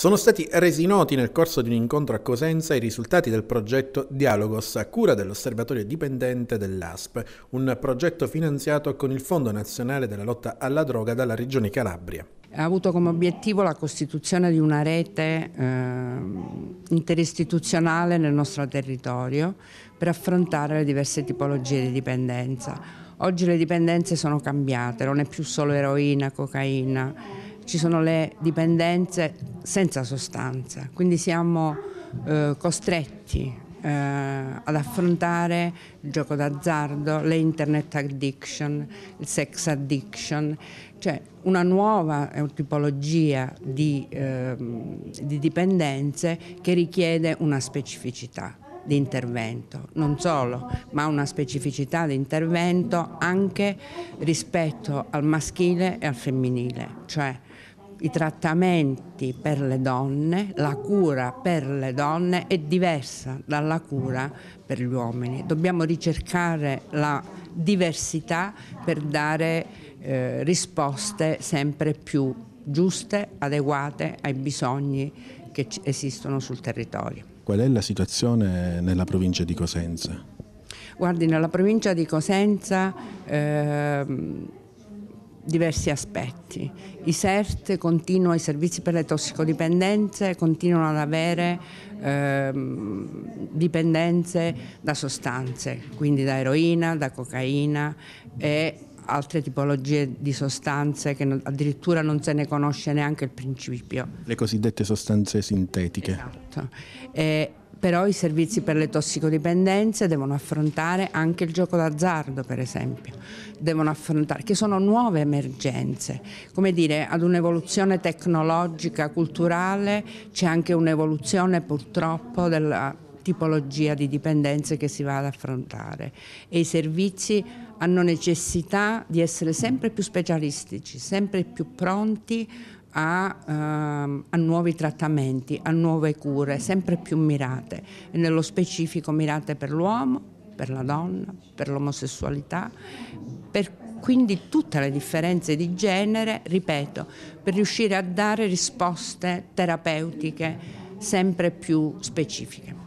Sono stati resi noti nel corso di un incontro a Cosenza i risultati del progetto Dialogos a cura dell'osservatorio dipendente dell'ASP, un progetto finanziato con il Fondo Nazionale della Lotta alla Droga dalla Regione Calabria. Ha avuto come obiettivo la costituzione di una rete eh, interistituzionale nel nostro territorio per affrontare le diverse tipologie di dipendenza. Oggi le dipendenze sono cambiate, non è più solo eroina, cocaina, ci sono le dipendenze senza sostanza, quindi siamo eh, costretti eh, ad affrontare il gioco d'azzardo, le internet addiction, il sex addiction, cioè una nuova eh, tipologia di, eh, di dipendenze che richiede una specificità di intervento, non solo, ma una specificità di intervento anche rispetto al maschile e al femminile, cioè i trattamenti per le donne, la cura per le donne è diversa dalla cura per gli uomini. Dobbiamo ricercare la diversità per dare eh, risposte sempre più giuste, adeguate ai bisogni che esistono sul territorio. Qual è la situazione nella provincia di Cosenza? Guardi, nella provincia di Cosenza... Eh, diversi aspetti. I CERT continuano, i servizi per le tossicodipendenze continuano ad avere eh, dipendenze da sostanze, quindi da eroina, da cocaina e altre tipologie di sostanze che non, addirittura non se ne conosce neanche il principio. Le cosiddette sostanze sintetiche. Esatto. E, però i servizi per le tossicodipendenze devono affrontare anche il gioco d'azzardo per esempio, devono affrontare, che sono nuove emergenze, come dire ad un'evoluzione tecnologica, culturale c'è anche un'evoluzione purtroppo della tipologia di dipendenze che si va ad affrontare e i servizi hanno necessità di essere sempre più specialistici, sempre più pronti a, ehm, a, nuovi trattamenti, a nuove cure, sempre più mirate, e nello specifico mirate per l'uomo, per la donna, per l'omosessualità, per quindi tutte le differenze di genere, ripeto, per riuscire a dare risposte terapeutiche sempre più specifiche.